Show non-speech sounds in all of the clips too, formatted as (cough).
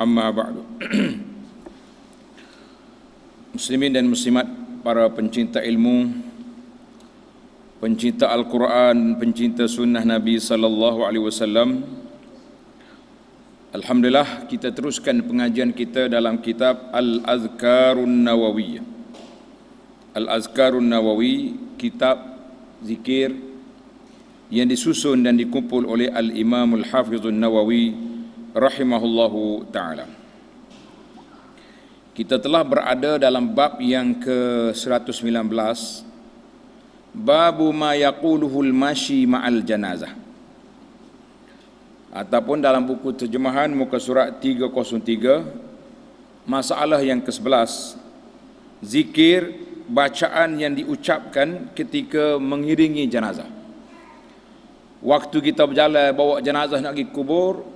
amma ba'du muslimin dan muslimat para pencinta ilmu pencinta al-Quran pencinta sunnah Nabi sallallahu alaihi wasallam alhamdulillah kita teruskan pengajian kita dalam kitab al-azkarun nawawi al-azkarun nawawi kitab zikir yang disusun dan dikumpul oleh al-imamul hafizun al-imamul hafizun nawawi rahimahullahu taala. Kita telah berada dalam bab yang ke-119 Babu ma yaquluhul mashi ma'al janazah ataupun dalam buku terjemahan muka surat 303 masalah yang ke-11 zikir bacaan yang diucapkan ketika mengiringi jenazah waktu kita berjalan bawa jenazah nak pergi kubur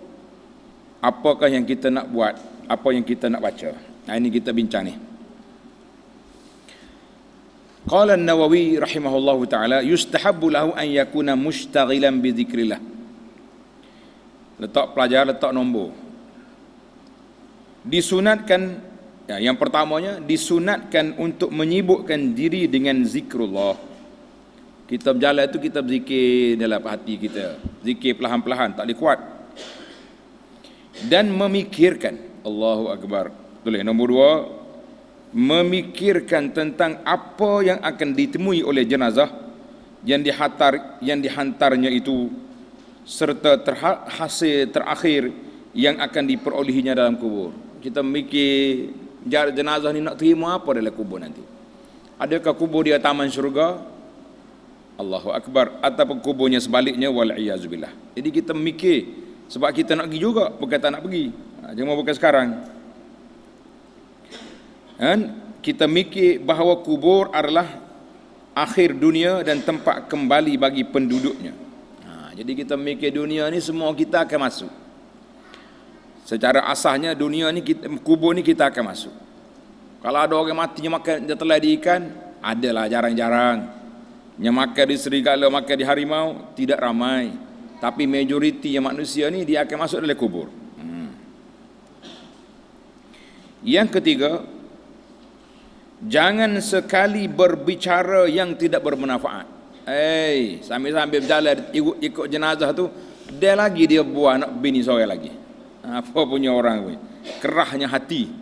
apakah yang kita nak buat, apa yang kita nak baca. Nah ini kita bincang ni. Qala An-Nawawi rahimahullahu taala yustahabbu lahu an yakuna mushtaghilan bi dhikrillah. Letak pelajar, letak nombor. Disunatkan ya, yang pertamanya disunatkan untuk menyibukkan diri dengan zikrullah. Kita berjalan itu kita berzikir dalam hati kita. Zikir perlahan-lahan tak dikuat kuat dan memikirkan Allahu Akbar Tulis nombor dua Memikirkan tentang apa yang akan ditemui oleh jenazah Yang, dihantar, yang dihantarnya itu Serta hasil terakhir yang akan diperolehinya dalam kubur Kita mikir jenazah ini nak terima apa dalam kubur nanti Adakah kubur dia taman syurga? Allahu Akbar Ataupun kuburnya sebaliknya Wal'iyazubillah Jadi kita mikir sebab kita nak pergi juga, bukan tak nak pergi. Jangan ha, bukan sekarang. Dan kita mikir bahawa kubur adalah akhir dunia dan tempat kembali bagi penduduknya. Ha, jadi kita mikir dunia ni semua kita akan masuk. Secara asalnya dunia ni kita, kubur ni kita akan masuk. Kalau ada orang mati yang makan dia telah di ikan, adalah jarang-jarang. Yang makan di serigala, makan di harimau, tidak ramai tapi majoriti yang manusia ni dia akan masuk dalam kubur hmm. yang ketiga jangan sekali berbicara yang tidak bermanfaat Hey, sambil-sambil berjalan ikut, ikut jenazah tu dia lagi dia buat nak bini saya lagi apa punya orang ni kerahnya hati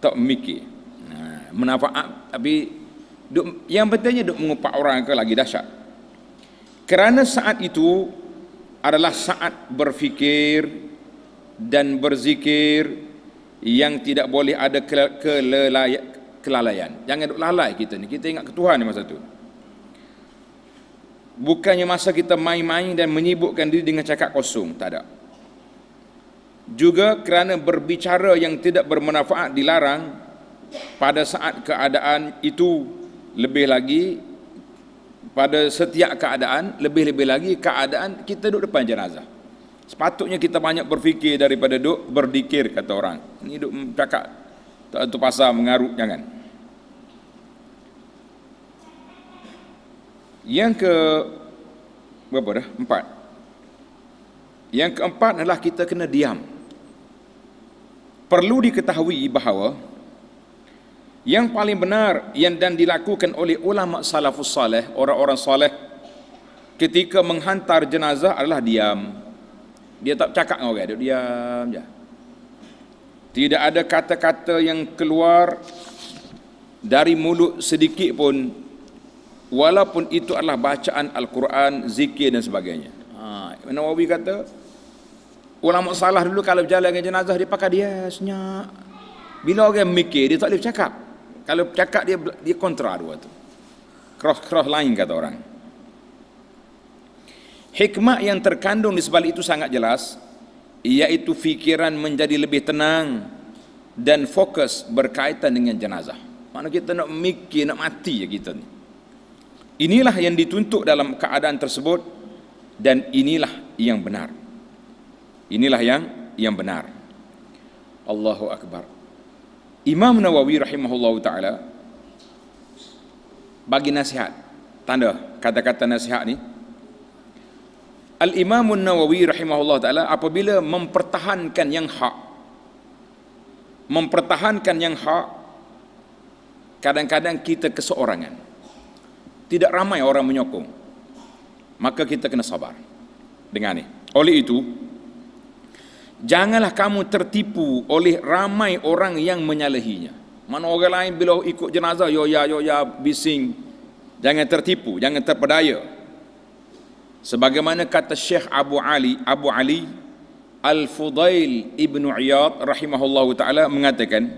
tak mikir nah, manfaat tapi yang pentingnya duk mengupak orang ke lagi dahsyat kerana saat itu adalah saat berfikir dan berzikir yang tidak boleh ada kelelayan, kelalaian. Jangan duk lalai kita ni. Kita ingat ke Tuhan ni masa tu. Bukannya masa kita main-main dan menyibukkan diri dengan cakap kosong. Tak ada. Juga kerana berbicara yang tidak bermanfaat dilarang pada saat keadaan itu lebih lagi pada setiap keadaan lebih-lebih lagi keadaan kita duduk depan jenazah sepatutnya kita banyak berfikir daripada duduk berdikir kata orang ini duduk cakap tak tentu pasal mengaruk jangan yang ke berapa dah? empat yang keempat adalah kita kena diam perlu diketahui bahawa yang paling benar yang dan dilakukan oleh ulama salafus saleh, orang-orang saleh ketika menghantar jenazah adalah diam. Dia tak cakap dengan orang, dia diam je. Tidak ada kata-kata yang keluar dari mulut sedikit pun walaupun itu adalah bacaan al-Quran, zikir dan sebagainya. Ha, Nawawi kata ulama salah dulu kalau berjalan dengan jenazah dia pakai dia senyap. Bila orang mikir dia tak boleh cakap. Kalau cakap dia dia kontra dua tu. Cross-cross lain kata orang. Hikmah yang terkandung di sebalik itu sangat jelas, iaitu fikiran menjadi lebih tenang dan fokus berkaitan dengan jenazah. Mana kita nak mikir nak mati ya kita ni. Inilah yang dituntut dalam keadaan tersebut dan inilah yang benar. Inilah yang yang benar. Allahu akbar. Imam Nawawi rahimahullah ta'ala bagi nasihat tanda kata-kata nasihat ni Al-Imam Nawawi rahimahullah ta'ala apabila mempertahankan yang hak mempertahankan yang hak kadang-kadang kita keseorangan tidak ramai orang menyokong maka kita kena sabar dengan ini. oleh itu Janganlah kamu tertipu oleh ramai orang yang menyalahinya. Mana orang lain bila ikut jenazah, yo ya, yo ya, bising. Jangan tertipu, jangan terpedaya. Sebagaimana kata Syekh Abu Ali, Abu Ali Al-Fudail Ibn Iyad rahimahullahu ta'ala mengatakan,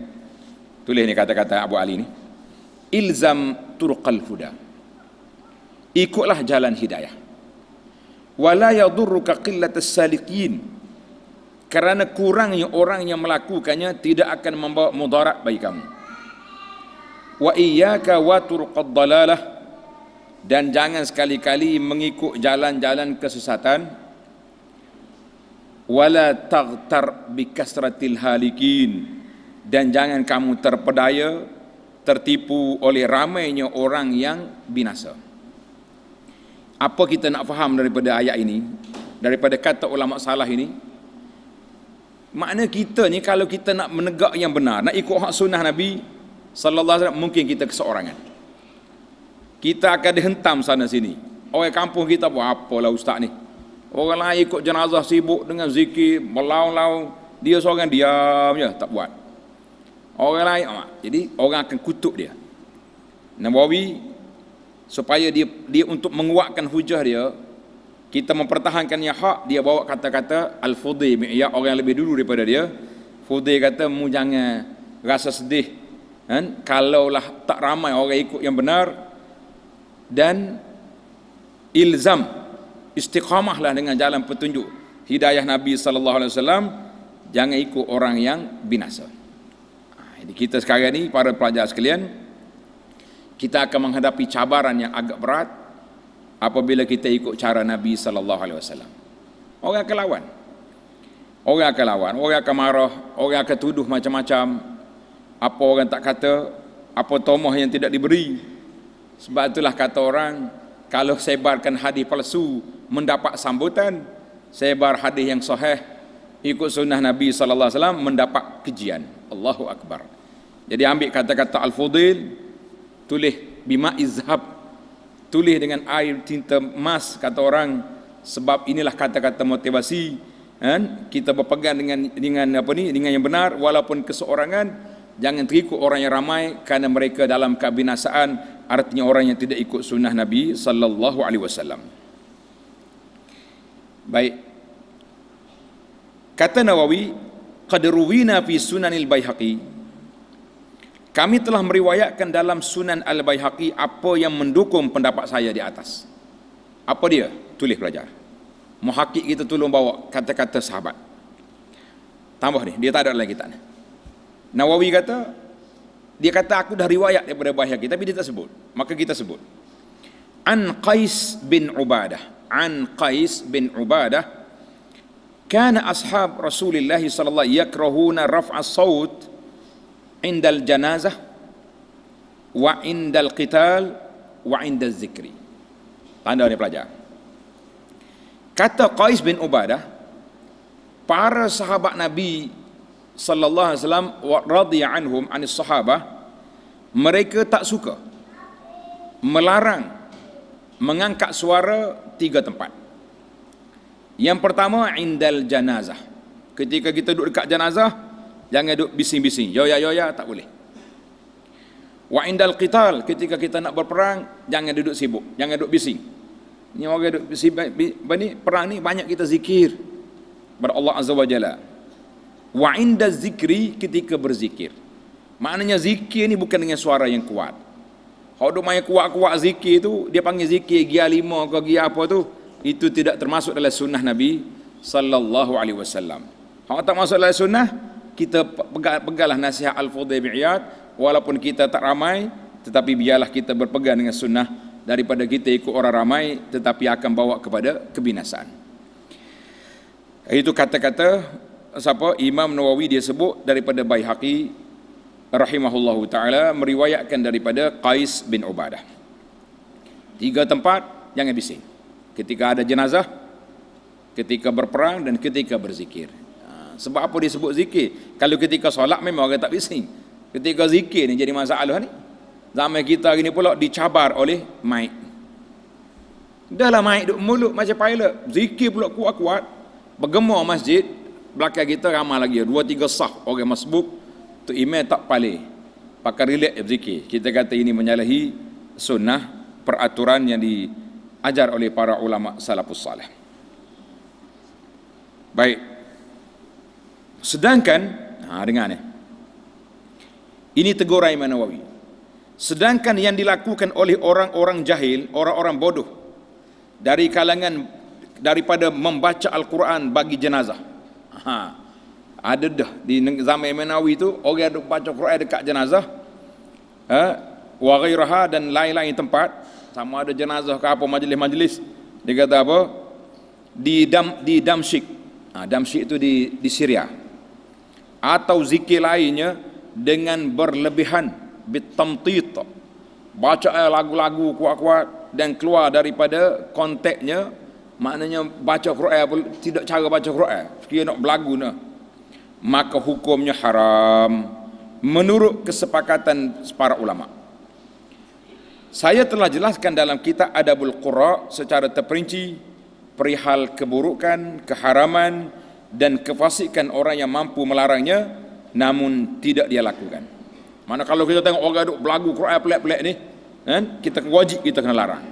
tulis ni kata-kata Abu Ali ni, Ilzam turqal huda. Ikutlah jalan hidayah. Wala yadurruka qillat as kerana kurangnya orang yang melakukannya tidak akan membawa mudarat bagi kamu wa iyyaka wa turqad dalalah dan jangan sekali-kali mengikut jalan-jalan kesesatan wala taghtar bi kasratil halikin dan jangan kamu terpedaya tertipu oleh ramainya orang yang binasa apa kita nak faham daripada ayat ini daripada kata ulama salah ini Makna kita ni kalau kita nak menegak yang benar, nak ikut hak sunnah Nabi sallallahu alaihi wasallam mungkin kita keseorangan. Kita akan dihentam sana sini. Orang kampung kita pun apalah ustaz ni. Orang lain ikut jenazah sibuk dengan zikir, melau-lau, dia seorang diam je, tak buat. Orang lain, oh, jadi orang akan kutuk dia. Nabawi supaya dia dia untuk menguatkan hujah dia kita mempertahankannya hak dia bawa kata-kata al-fudhi mi'yak orang yang lebih dulu daripada dia fudhi kata mu jangan rasa sedih kan kalaulah tak ramai orang ikut yang benar dan ilzam istiqamahlah dengan jalan petunjuk hidayah Nabi sallallahu alaihi wasallam jangan ikut orang yang binasa. Ha, jadi kita sekarang ni para pelajar sekalian kita akan menghadapi cabaran yang agak berat apabila kita ikut cara Nabi sallallahu alaihi wasallam. Orang akan lawan. Orang akan lawan, orang akan marah, orang akan tuduh macam-macam. Apa orang tak kata, apa tomah yang tidak diberi. Sebab itulah kata orang, kalau sebarkan hadis palsu mendapat sambutan, sebar hadis yang sahih ikut sunnah Nabi sallallahu alaihi wasallam mendapat kejian. Allahu akbar. Jadi ambil kata-kata Al-Fudil tulis bima izhab tulis dengan air tinta emas kata orang sebab inilah kata-kata motivasi kan kita berpegang dengan dengan apa ni dengan yang benar walaupun keseorangan jangan terikut orang yang ramai kerana mereka dalam kebinasaan artinya orang yang tidak ikut sunnah Nabi sallallahu alaihi wasallam baik kata Nawawi qad fi sunanil baihaqi kami telah meriwayatkan dalam Sunan Al Baihaqi apa yang mendukung pendapat saya di atas. Apa dia? Tulis pelajar. Muhakik kita tolong bawa kata-kata sahabat. Tambah ni, dia tak ada lagi tak. Nawawi kata dia kata aku dah riwayat daripada Baihaqi tapi dia tak sebut. Maka kita sebut. An Qais bin Ubadah. An Qais bin Ubadah kana ashab Rasulullah sallallahu alaihi wasallam yakrahuna raf'a sawt indal janazah wa indal qital wa indal zikri tanda ni pelajar kata Qais bin Ubadah para sahabat Nabi sallallahu alaihi wasallam wa radhiya anhum anis sahabah mereka tak suka melarang mengangkat suara tiga tempat yang pertama indal janazah ketika kita duduk dekat janazah Jangan duduk bising-bising. Yo ya yo ya tak boleh. Wa indal qital ketika kita nak berperang jangan duduk sibuk, jangan duduk bising. Ni orang duduk bising ni perang ni banyak kita zikir kepada Allah Azza wa Jalla. Wa inda zikri ketika berzikir. Maknanya zikir ni bukan dengan suara yang kuat. Kalau dia main kuat-kuat zikir tu, dia panggil zikir gia lima ke gia apa tu, itu tidak termasuk dalam sunnah Nabi sallallahu alaihi wasallam. Kalau tak masuk dalam sunnah, kita pegang-peganglah nasihat Al-Fudhay bin Iyad walaupun kita tak ramai tetapi biarlah kita berpegang dengan sunnah daripada kita ikut orang ramai tetapi akan bawa kepada kebinasaan. Itu kata-kata siapa Imam Nawawi dia sebut daripada Baihaqi rahimahullahu taala meriwayatkan daripada Qais bin Ubadah. Tiga tempat jangan bising. Ketika ada jenazah, ketika berperang dan ketika berzikir. Sebab apa dia sebut zikir? Kalau ketika solat memang orang tak bising. Ketika zikir ni jadi masalah ni. Zaman kita hari ni pula dicabar oleh mic. Dahlah mic duk mulut macam pilot. Zikir pula kuat-kuat. Bergemar masjid. Belakang kita ramai lagi. Dua tiga sah orang masbuk. Tu email tak pali. Pakai relax zikir. Kita kata ini menyalahi sunnah peraturan yang diajar oleh para ulama salafus salih. Baik. Sedangkan, ha, dengar ni. Ini tegur Imam Nawawi. Sedangkan yang dilakukan oleh orang-orang jahil, orang-orang bodoh dari kalangan daripada membaca Al-Quran bagi jenazah. Ha, ada dah di zaman Imam Nawawi tu orang ada baca Quran dekat jenazah. Ha, wa dan lain-lain tempat sama ada jenazah ke apa majlis-majlis dia kata apa di Dam di Damsyik. Ha, Damsyik tu di di Syria atau zikir lainnya dengan berlebihan bitamtit baca lagu-lagu kuat-kuat dan keluar daripada konteksnya maknanya baca Quran tidak cara baca Quran sekiranya nak berlagu nah maka hukumnya haram menurut kesepakatan para ulama saya telah jelaskan dalam kitab Adabul Qura secara terperinci perihal keburukan, keharaman, dan kefasikan orang yang mampu melarangnya namun tidak dia lakukan. Mana kalau kita tengok orang duk belagu Quran pelak-pelak ni, kan? Kita wajib kita kena larang.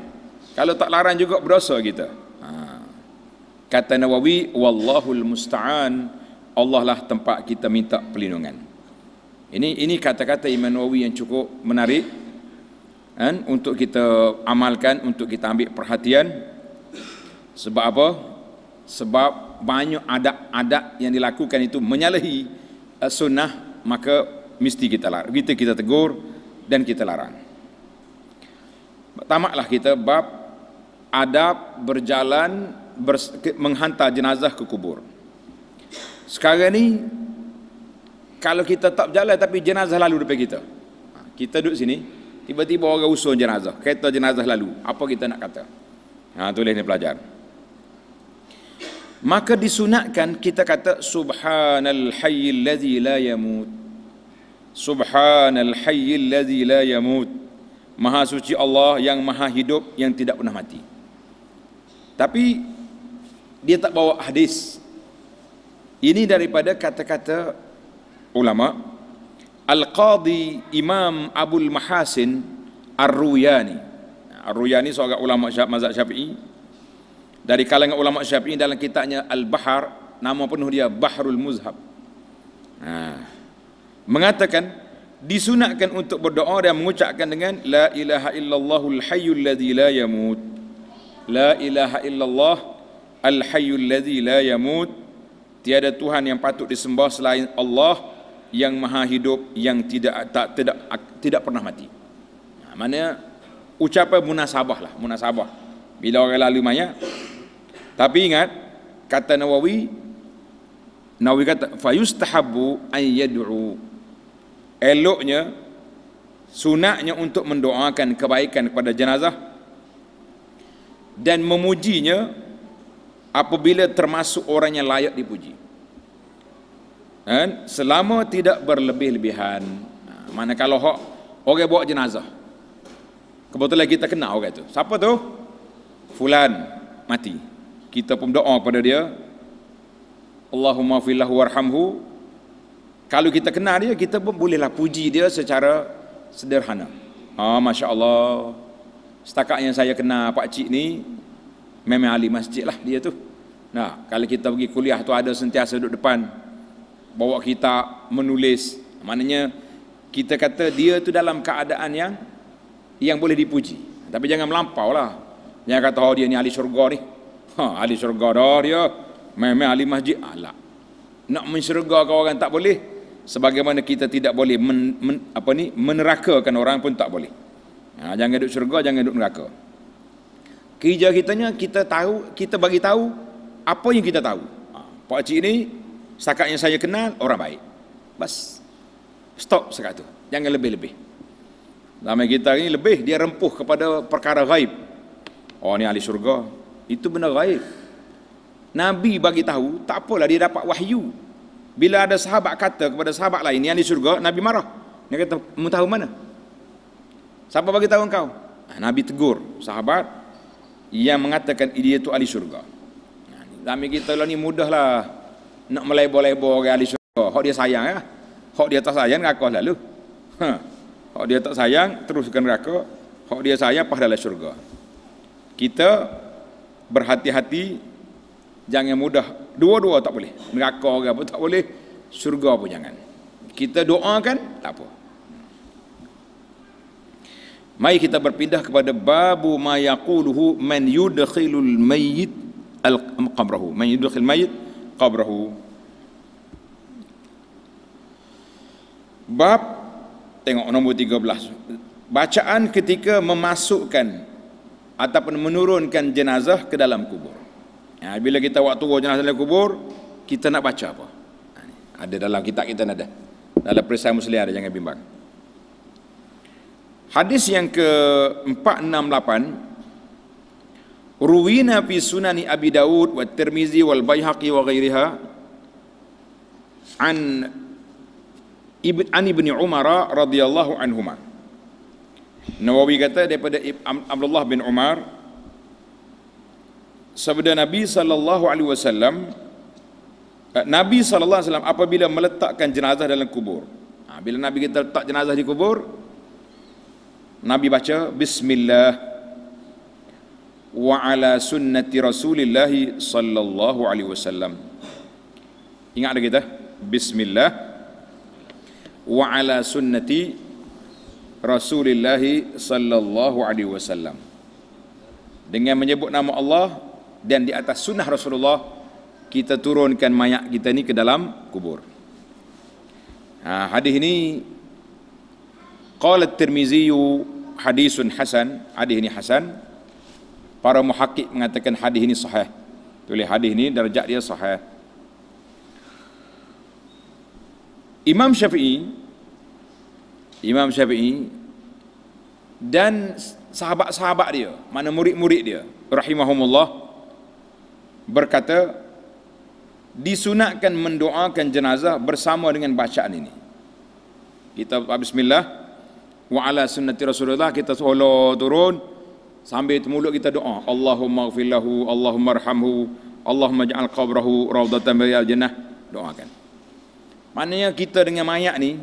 Kalau tak larang juga berdosa kita. Ha. Kata Nawawi, wallahu musta'an, Allah lah tempat kita minta perlindungan. Ini ini kata-kata Imam Nawawi yang cukup menarik. Kan? Untuk kita amalkan, untuk kita ambil perhatian. Sebab apa? sebab banyak adat-adat yang dilakukan itu menyalahi eh, sunnah maka mesti kita larang kita kita tegur dan kita larang tamaklah kita bab adab berjalan ber, menghantar jenazah ke kubur sekarang ni kalau kita tak berjalan tapi jenazah lalu depan kita ha, kita duduk sini tiba-tiba orang usung jenazah kereta jenazah lalu apa kita nak kata ha, tulis ni pelajaran maka disunatkan kita kata subhanal hayyil ladzi la yamut subhanal hayyil ladzi la yamut maha suci Allah yang maha hidup yang tidak pernah mati tapi dia tak bawa hadis ini daripada kata-kata ulama Al-Qadi Imam Abdul Mahasin Ar-Ruyani Ar-Ruyani seorang ulama mazhab Syafi'i dari kalangan ulama syafi'i dalam kitabnya Al-Bahar nama penuh dia Bahrul Muzhab nah, ha. mengatakan disunatkan untuk berdoa dan mengucapkan dengan La ilaha illallahul hayyul ladhi la yamut La ilaha illallah al hayyul ladhi la yamut tiada Tuhan yang patut disembah selain Allah yang maha hidup yang tidak tak, tidak tidak pernah mati nah, ha, mana ucapan munasabah lah munasabah bila orang lalu mayat tapi ingat kata Nawawi Nawawi kata fayustahabu an yad'u eloknya sunatnya untuk mendoakan kebaikan kepada jenazah dan memujinya apabila termasuk orang yang layak dipuji dan selama tidak berlebih-lebihan mana kalau hok orang bawa jenazah kebetulan kita kenal orang tu siapa tu fulan mati kita pun doa kepada dia Allahumma filahu warhamhu kalau kita kenal dia kita pun bolehlah puji dia secara sederhana ah ha, oh, masya Allah setakat yang saya kenal pak cik ni memang ahli masjid lah dia tu nah kalau kita pergi kuliah tu ada sentiasa duduk depan bawa kita menulis maknanya kita kata dia tu dalam keadaan yang yang boleh dipuji tapi jangan melampau lah jangan kata oh dia ni ahli syurga ni Ha, ahli syurga dah dia. Memang ahli masjid. ala. Nak mensyurgakan orang tak boleh. Sebagaimana kita tidak boleh men, men, apa ni, menerakakan orang pun tak boleh. Ha, jangan duduk syurga, jangan duduk neraka. Kerja ni kita tahu, kita bagi tahu apa yang kita tahu. Ha, Pak Cik ni, setakat yang saya kenal, orang baik. Bas. Stop sekat tu. Jangan lebih-lebih. Lama kita ni lebih, dia rempuh kepada perkara gaib. Oh ni ahli syurga, itu benda gaib. Nabi bagi tahu, tak apalah dia dapat wahyu. Bila ada sahabat kata kepada sahabat lain yang di syurga, Nabi marah. Dia kata, "Mu tahu mana?" Siapa bagi tahu engkau? Ah, Nabi tegur sahabat yang mengatakan dia itu ahli syurga. Lami ah, kita lah ni mudahlah nak melebo-lebo orang ahli syurga. Hak dia sayang ya. Hak dia tak sayang ngakak lalu. Ha. Hak dia tak sayang teruskan neraka. Hak dia sayang pas dalam syurga. Kita berhati-hati jangan mudah dua-dua tak boleh neraka orang pun tak boleh surga pun jangan kita doakan tak apa mari kita berpindah kepada babu ma yaquluhu man yudkhilul mayyit al qabrahu man yudkhil mayyit qabrahu bab tengok nombor 13 bacaan ketika memasukkan ataupun menurunkan jenazah ke dalam kubur. Ya, bila kita waktu tua jenazah dalam kubur, kita nak baca apa? Ha, ada dalam kitab kita ada. Dalam perisai muslim ada jangan bimbang. Hadis yang ke-468 Ruwina fi sunani Abi Daud wa Tirmizi wal Baihaqi wa ghairiha an Ibn Ani bin Umar radhiyallahu anhumah Nawawi kata daripada Abdullah bin Umar sabda Nabi sallallahu alaihi wasallam eh, Nabi sallallahu alaihi wasallam apabila meletakkan jenazah dalam kubur. Ha, bila Nabi kita letak jenazah di kubur Nabi baca bismillah wa ala sunnati rasulillah sallallahu alaihi wasallam. Ingat ada kita bismillah wa ala sunnati Rasulullah sallallahu alaihi wasallam. Dengan menyebut nama Allah dan di atas sunnah Rasulullah kita turunkan mayat kita ni ke dalam kubur. Ha, hadis ini qala at-Tirmizi hadisun hasan, hadis ini hasan. Para muhakkik mengatakan hadis ini sahih. Tulis hadis ini darjat dia sahih. Imam Syafi'i Imam Syafi'i dan sahabat-sahabat dia, mana murid-murid dia, rahimahumullah berkata disunatkan mendoakan jenazah bersama dengan bacaan ini. Kita bismillah wa ala sunnati Rasulullah kita solo turun sambil mulut kita doa Allahumma ghfirlahu Allahumma arhamhu Allahumma ja'al qabrahu rawdatan min jannah doakan. Maknanya kita dengan mayat ni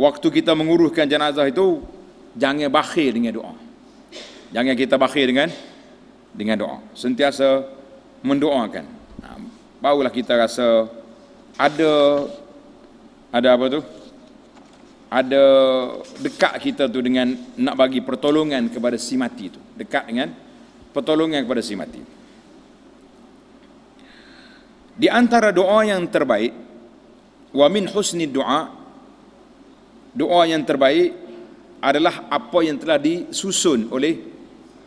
waktu kita menguruskan jenazah itu jangan bakhil dengan doa jangan kita bakhil dengan dengan doa sentiasa mendoakan ha, barulah kita rasa ada ada apa tu ada dekat kita tu dengan nak bagi pertolongan kepada si mati tu dekat dengan pertolongan kepada si mati di antara doa yang terbaik wa min husni doa doa yang terbaik adalah apa yang telah disusun oleh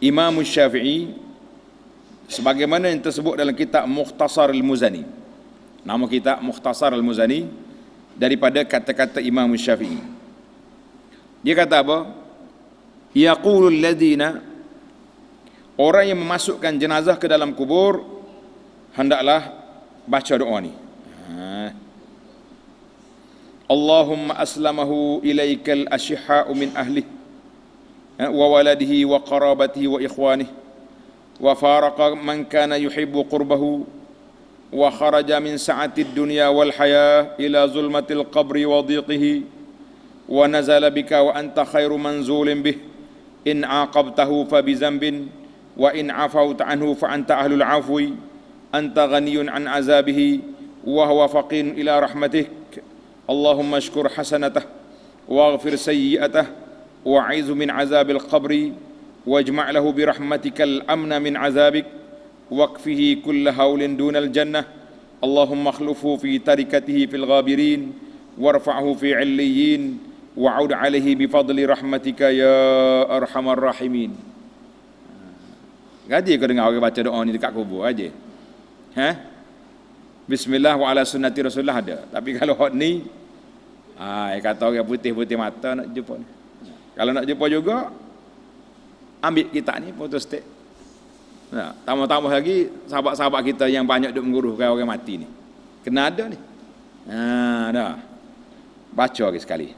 Imam Syafi'i sebagaimana yang tersebut dalam kitab Mukhtasar Al-Muzani. Nama kitab Mukhtasar Al-Muzani daripada kata-kata Imam Syafi'i. Dia kata apa? Yaqulu alladhina orang yang memasukkan jenazah ke dalam kubur hendaklah baca doa ni. Ha. اللهم أسلمه إليك الأشحاء من أهله وولده وقرابته وإخوانه وفارق من كان يحب قربه وخرج من سعة الدنيا والحياة إلى ظلمة القبر وضيقه ونزل بك وأنت خير منزول به إن عاقبته فبذنب وإن عفوت عنه فأنت أهل العفو أنت غني عن عذابه وهو فقير إلى رحمته اللهم اشكر حسنته واغفر سيئته وعيذ من عذاب القبر واجمع له برحمتك الأمن من عذابك وقفه كل هول دون الجنة اللهم اخلفه في تركته في الغابرين وارفعه في عليين وعود عليه بفضل رحمتك يا أرحم الراحمين Gaji kau dengar orang baca doa ni dekat kubur aje. Ha? Bismillah wa ala sunnati Rasulullah ada. Tapi (laughs) kalau hot ni, ah, kata orang putih-putih mata nak jumpa ni. Kalau nak jumpa juga, ambil kitab ni, foto stik. Nah, ha, tambah-tambah lagi, sahabat-sahabat kita yang banyak duk mengguruhkan orang mati ni. Kena ada ni. Ah, dah. Baca lagi sekali.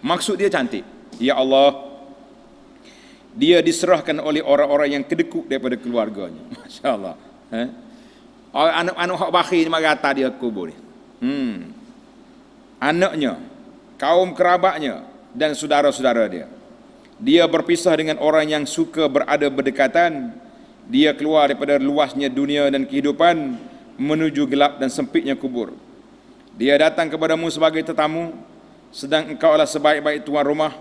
Maksud dia cantik. Ya Allah, dia diserahkan oleh orang-orang yang kedekut daripada keluarganya. (laughs) Masya Allah. Eh? Anak-anak hak bakhir ni mari atas dia kubur ni. Hmm. Anaknya, kaum kerabatnya dan saudara-saudara dia. Dia berpisah dengan orang yang suka berada berdekatan. Dia keluar daripada luasnya dunia dan kehidupan menuju gelap dan sempitnya kubur. Dia datang kepadamu sebagai tetamu sedang engkau adalah sebaik-baik tuan rumah.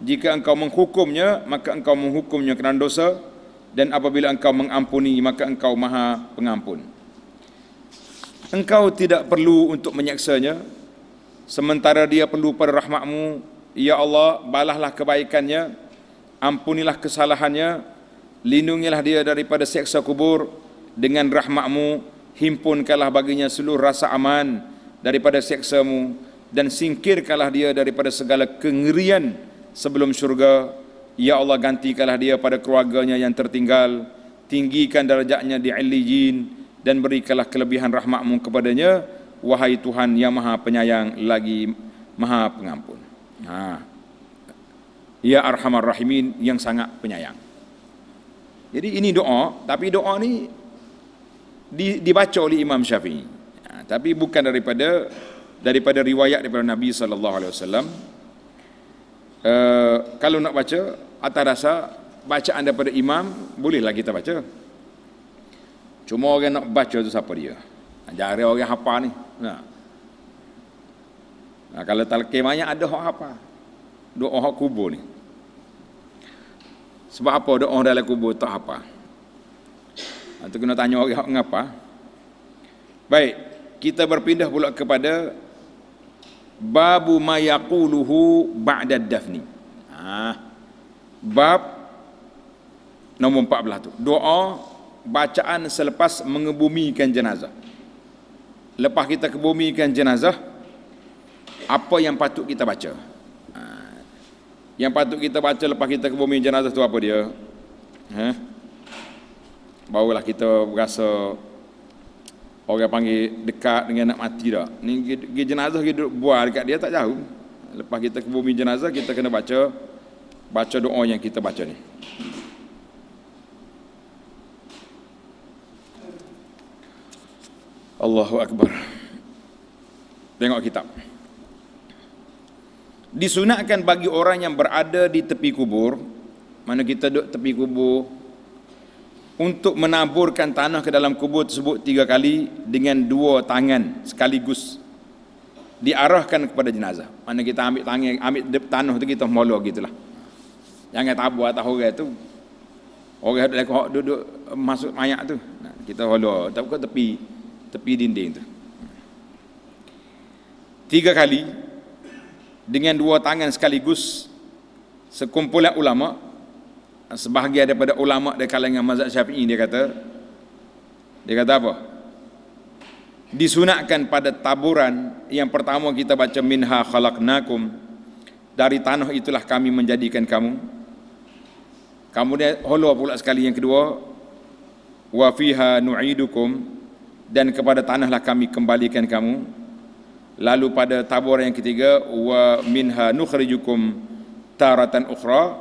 Jika engkau menghukumnya, maka engkau menghukumnya kerana dosa dan apabila engkau mengampuni maka engkau maha pengampun engkau tidak perlu untuk menyaksanya sementara dia perlu pada rahmatmu ya Allah balahlah kebaikannya ampunilah kesalahannya lindungilah dia daripada seksa kubur dengan rahmatmu himpunkanlah baginya seluruh rasa aman daripada seksamu dan singkirkanlah dia daripada segala kengerian sebelum syurga ya Allah gantikanlah dia pada keluarganya yang tertinggal tinggikan darajatnya di illiyin dan berikanlah kelebihan rahmatmu kepadanya wahai Tuhan yang maha penyayang lagi maha pengampun ha. ya arhamar rahimin yang sangat penyayang jadi ini doa tapi doa ni dibaca oleh Imam Syafi'i ha. tapi bukan daripada daripada riwayat daripada Nabi saw. alaihi eh, kalau nak baca atas dasar bacaan daripada imam bolehlah kita baca Cuma orang nak baca tu siapa dia? Jari orang hafal ni. Nah. nah kalau talqin banyak ada orang apa? Doa hak kubur ni. Sebab apa doa dalam kubur tak apa? Atau kena tanya orang hak ngapa? Baik, kita berpindah pula kepada babu ma yaquluhu ba'da dafni. Ha. Bab nombor 14 tu. Doa bacaan selepas mengebumikan jenazah. Lepas kita kebumikan jenazah, apa yang patut kita baca? Ha. Yang patut kita baca lepas kita kebumikan jenazah tu apa dia? Ha? Barulah kita berasa orang panggil dekat dengan nak mati tak? Ni gi jenazah kita duduk buat dekat dia tak jauh. Lepas kita kebumikan jenazah, kita kena baca baca doa yang kita baca ni. Allahu Akbar Tengok kitab Disunatkan bagi orang yang berada di tepi kubur Mana kita duduk tepi kubur Untuk menaburkan tanah ke dalam kubur tersebut tiga kali Dengan dua tangan sekaligus Diarahkan kepada jenazah Mana kita ambil tangan, ambil tanah tu kita molo gitulah. Jangan tabu atas orang tu Orang duduk, duduk masuk mayat tu Kita molo, tapi kau tepi tepi dinding tu. Tiga kali dengan dua tangan sekaligus sekumpulan ulama sebahagian daripada ulama dari kalangan mazhab Syafi'i dia kata dia kata apa? Disunatkan pada taburan yang pertama kita baca minha khalaqnakum dari tanah itulah kami menjadikan kamu. Kemudian holo pula sekali yang kedua wa fiha nu'idukum dan kepada tanahlah kami kembalikan kamu lalu pada tabur yang ketiga wa minha nukhrijukum taratan ukhra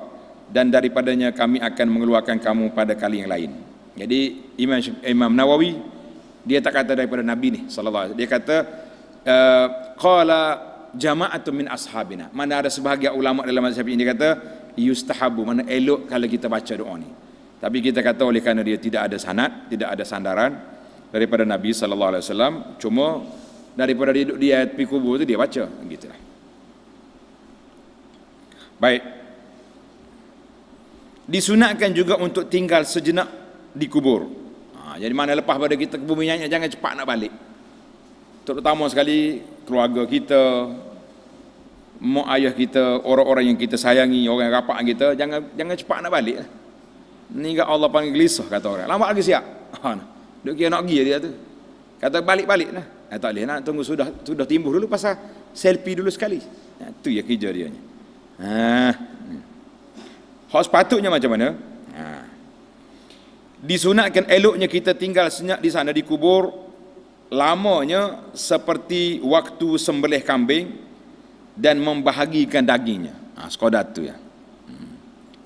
dan daripadanya kami akan mengeluarkan kamu pada kali yang lain jadi imam imam nawawi dia tak kata daripada nabi ni sallallahu dia kata eh, qala jama'atun min ashabina mana ada sebahagian ulama dalam mazhab ini kata yustahabu mana elok kalau kita baca doa ni tapi kita kata oleh kerana dia tidak ada sanad tidak ada sandaran daripada Nabi sallallahu alaihi wasallam cuma daripada dia di ayat pi kubur tu dia baca gitulah baik disunatkan juga untuk tinggal sejenak di kubur ha, jadi mana lepas pada kita ke bumi nyanyi jangan cepat nak balik terutama sekali keluarga kita mak ayah kita orang-orang yang kita sayangi orang yang rapat kita jangan jangan cepat nak balik lah. ni Allah panggil gelisah kata orang lambat lagi siap ha, dia kira nak pergi dia tu. Kata balik-balik lah. Ha, tak boleh nak tunggu sudah sudah timbul dulu pasal selfie dulu sekali. Ha, tu ya kerja dia. Ha. Ah. Hak sepatutnya macam mana? Ha. Disunatkan eloknya kita tinggal senyap di sana di kubur lamanya seperti waktu sembelih kambing dan membahagikan dagingnya. Ha, sekodat tu ya.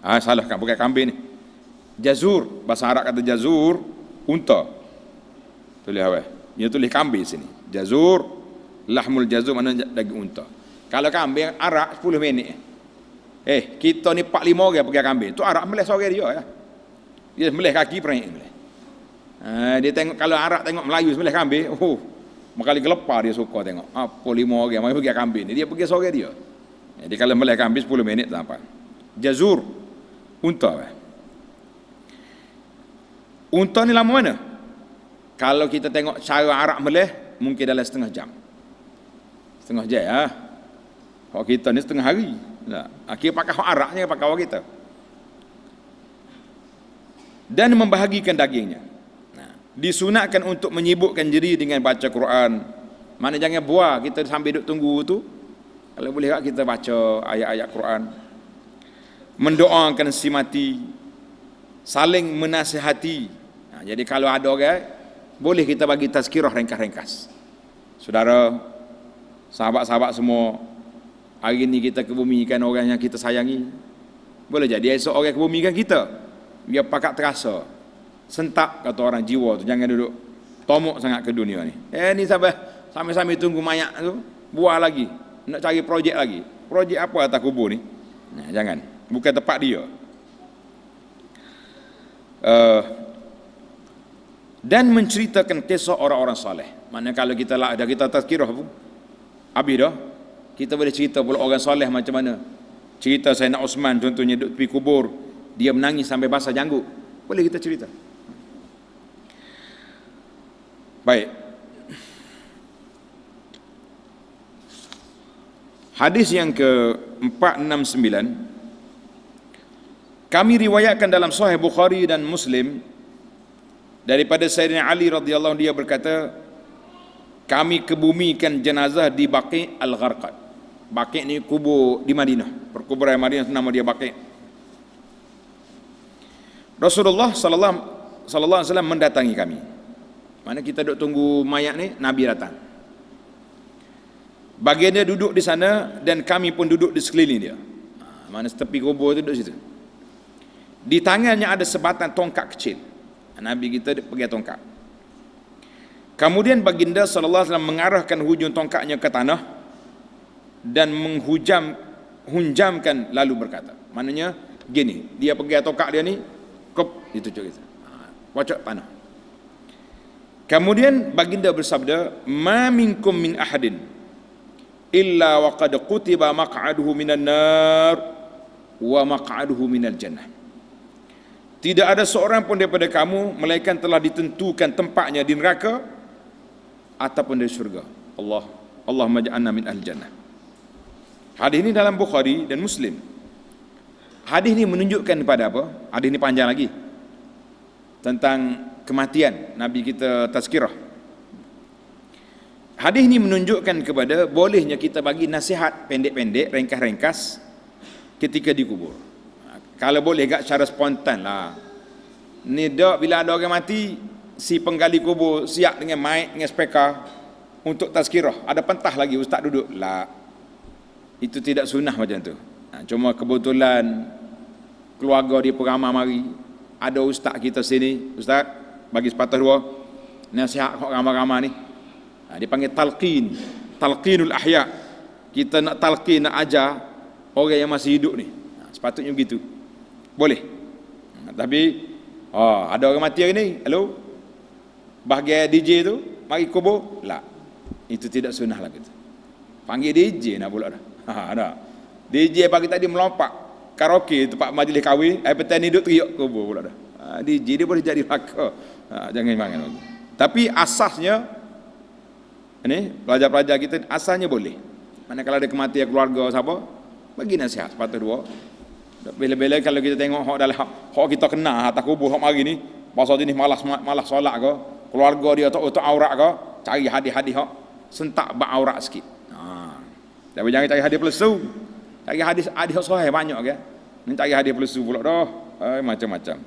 Ha, hmm. salah kan bukan kambing ni. Jazur, bahasa Arab kata jazur, unta tulis apa? Dia tulis kambing sini. Jazur, lahmul jazur mana daging unta. Kalau kambing arak 10 minit. Eh, kita ni 4 5 orang pergi kambing. Tu arak meleh sore dia ya. Dia meleh kaki perangai meleh. Uh, ha, dia tengok kalau arak tengok Melayu sembelih kambing, oh, uh, makali gelepar dia suka tengok. Apa lima orang mari pergi kambing ni, dia pergi sore dia. Jadi eh, kalau sembelih kambing 10 minit tak apa. Jazur unta. Eh. Unta ni lama mana? Kalau kita tengok cara Arab Melih, mungkin dalam setengah jam. Setengah jam, ya. Ha? Kalau kita ni setengah hari. Tak. Lah, Akhirnya pakai hak Arabnya, pakai orang kita. Dan membahagikan dagingnya. Nah, disunatkan untuk menyibukkan diri dengan baca Quran. Mana jangan buah, kita sambil duduk tunggu tu. Kalau boleh kita baca ayat-ayat Quran. Mendoakan si mati. Saling menasihati. Nah, jadi kalau ada orang, boleh kita bagi tazkirah ringkas-ringkas. Saudara, sahabat-sahabat semua, hari ini kita kebumikan orang yang kita sayangi. Boleh jadi esok orang kebumikan kita. Dia pakat terasa. Sentak kata orang jiwa tu jangan duduk tomok sangat ke dunia ni. Eh ni sampai sambil-sambil tunggu mayat tu, buah lagi. Nak cari projek lagi. Projek apa atas kubur ni? Nah, jangan. Bukan tempat dia. Uh, dan menceritakan kisah orang-orang saleh. Mana kalau kita lah ada kita tazkirah pun. Habis dah. Kita boleh cerita pula orang saleh macam mana. Cerita saya nak Osman contohnya duduk tepi kubur, dia menangis sampai basah janggut. Boleh kita cerita. Baik. Hadis yang ke-469 kami riwayatkan dalam sahih Bukhari dan Muslim daripada Sayyidina Ali radhiyallahu dia berkata kami kebumikan jenazah di Baqi al-Gharqad Baqi ni kubur di Madinah perkuburan Madinah nama dia Baqi Rasulullah sallallahu alaihi wasallam mendatangi kami mana kita duduk tunggu mayat ni Nabi datang Baginda duduk di sana dan kami pun duduk di sekeliling dia ha, mana tepi kubur tu duduk situ di tangannya ada sebatang tongkat kecil Nabi kita pegang tongkat. Kemudian baginda sallallahu alaihi mengarahkan hujung tongkatnya ke tanah dan menghujam hunjamkan lalu berkata. Maknanya gini, dia pegang tongkat dia ni kop itu cuci. Wacok tanah. Kemudian baginda bersabda, "Ma minkum min ahadin illa waqad kutiba maq'aduhu minan nar wa maq'aduhu minal jannah." Tidak ada seorang pun daripada kamu melainkan telah ditentukan tempatnya di neraka ataupun di syurga. Allah Allah majanna min ahli jannah. Hadis ini dalam Bukhari dan Muslim. Hadis ini menunjukkan kepada apa? Hadis ini panjang lagi. Tentang kematian Nabi kita tazkirah. Hadis ini menunjukkan kepada bolehnya kita bagi nasihat pendek-pendek, ringkas rengkas ketika dikubur kalau boleh gak secara spontan lah ni dok bila ada orang mati si penggali kubur siap dengan mic dengan speaker untuk tazkirah ada pentah lagi ustaz duduk lah itu tidak sunnah macam tu ha, cuma kebetulan keluarga di peramah mari ada ustaz kita sini ustaz bagi sepatah dua nasihat kok ramah-ramah ni ha, dia panggil talqin talqinul ahya kita nak talqin nak ajar orang yang masih hidup ni ha, sepatutnya begitu boleh. Tapi oh, ada orang mati hari ni. Hello. Bahagian DJ tu mari kubur. Lah. Itu tidak sunnah lah kata. Panggil DJ nak pula dah. (laughs) Ha dah. DJ pagi tadi melompat karaoke tempat majlis kahwin, air ni duduk teriak kubur pula dah. Ha, DJ dia boleh jadi raka. Ha, jangan mangan. Tapi asasnya ni pelajar-pelajar kita asalnya boleh. Mana kalau ada kematian keluarga siapa? Bagi nasihat sepatu dua bila-bila kalau kita tengok hak dalam hak, hak kita kenal hak tak kubur hak mari ni pasal jenis malas malas solat ke keluarga dia tak tak aurat ke cari hadis-hadis hak sentak ba aurat sikit ha tapi jangan cari hadis palsu cari hadis hadis hak sahih banyak ke ni cari hadis palsu pula dah eh, macam-macam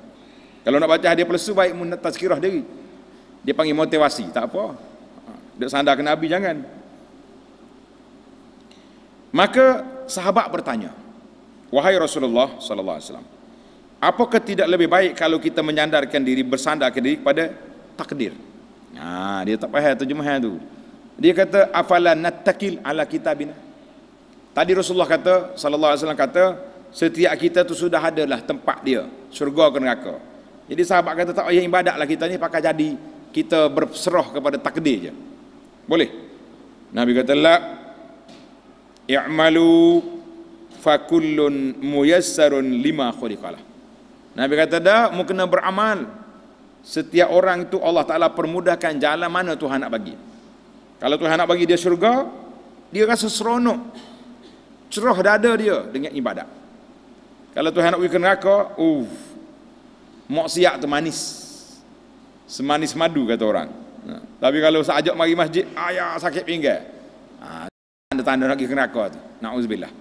kalau nak baca hadis palsu baik mun tazkirah diri dia panggil motivasi tak apa dia ha. sandar ke nabi jangan maka sahabat bertanya Wahai Rasulullah sallallahu alaihi wasallam. Apakah tidak lebih baik kalau kita menyandarkan diri bersandar ke diri kepada takdir? Nah, ha, dia tak faham terjemahan tu. Dia kata afalan nattakil ala kitabina. Tadi Rasulullah kata sallallahu alaihi wasallam kata setiap kita tu sudah adalah tempat dia, syurga ke neraka. Jadi sahabat kata tak payah ibadatlah kita ni pakai jadi kita berserah kepada takdir je. Boleh. Nabi kata la i'malu fakullun muyassarun lima khuliqalah. Nabi kata dah, mu kena beramal. Setiap orang itu Allah Ta'ala permudahkan jalan mana Tuhan nak bagi. Kalau Tuhan nak bagi dia syurga, dia rasa seronok. Cerah dada dia dengan ibadat. Kalau Tuhan nak pergi ke neraka, uff, maksiat tu manis. Semanis madu kata orang. Nah, ha. tapi kalau saya ajak mari masjid, ayah sakit pinggir. Ha, tanda-tanda nak pergi ke neraka tu. Na'udzubillah.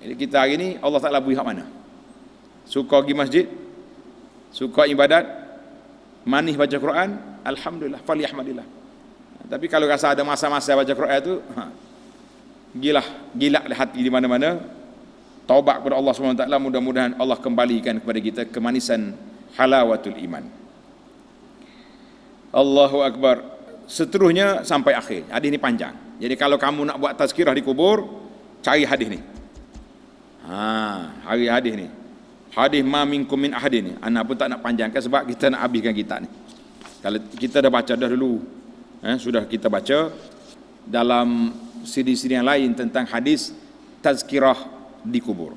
Jadi kita hari ni Allah Taala beri hak mana? Suka pergi masjid? Suka ibadat? Manis baca Quran? Alhamdulillah, falyahmadillah. Tapi kalau rasa ada masa-masa baca Quran tu, ha, gilah, gila di lah hati di mana-mana. Taubat kepada Allah Subhanahu Taala, mudah-mudahan Allah kembalikan kepada kita kemanisan halawatul iman. Allahu akbar. Seterusnya sampai akhir. Hadis ini panjang. Jadi kalau kamu nak buat tazkirah di kubur, cari hadis ni. Ha, hari hadis ni. Hadis ma minkum min ahadin ni. Ana pun tak nak panjangkan sebab kita nak habiskan kita ni. Kalau kita dah baca dah dulu. Eh, sudah kita baca dalam siri-siri yang lain tentang hadis tazkirah di kubur.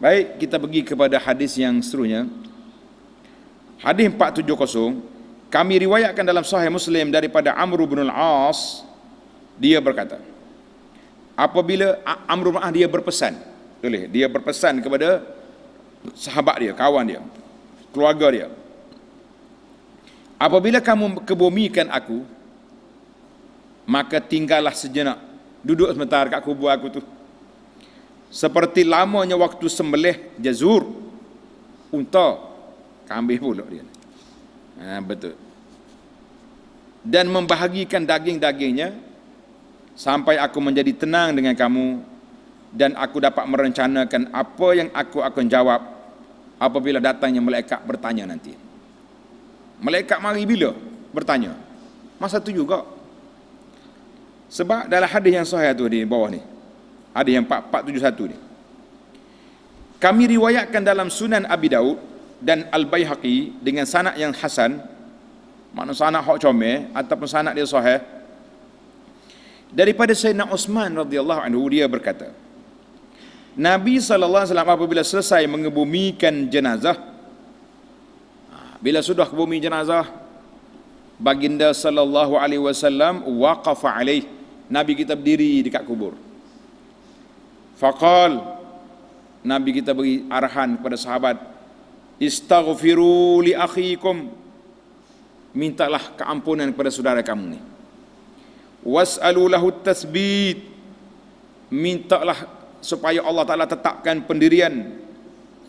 Baik, kita pergi kepada hadis yang seterusnya. Hadis 470, kami riwayatkan dalam sahih Muslim daripada Amr bin Al-As, dia berkata, apabila Amr bin Ah dia berpesan boleh dia berpesan kepada sahabat dia kawan dia keluarga dia apabila kamu kebumikan aku maka tinggallah sejenak duduk sebentar kat kubur aku tu seperti lamanya waktu sembelih jazur unta kambing pula dia ha, betul dan membahagikan daging-dagingnya sampai aku menjadi tenang dengan kamu dan aku dapat merencanakan apa yang aku akan jawab apabila datangnya malaikat bertanya nanti. Malaikat mari bila? Bertanya. Masa tu juga. Sebab dalam hadis yang sahih tu di bawah ni. Hadis yang 471 ni. Kami riwayatkan dalam Sunan Abi Daud dan Al-Baihaqi dengan sanad yang hasan. Mana sanad hak comel ataupun sanad dia sahih daripada Sayyidina Osman radhiyallahu anhu dia berkata Nabi sallallahu alaihi wasallam apabila selesai mengebumikan jenazah ha, bila sudah kebumi jenazah baginda sallallahu alaihi wasallam waqafa alaih Nabi kita berdiri dekat kubur faqal Nabi kita beri arahan kepada sahabat istaghfiru li akhikum mintalah keampunan kepada saudara kamu ni was'alu lahu tasbit mintalah supaya Allah Taala tetapkan pendirian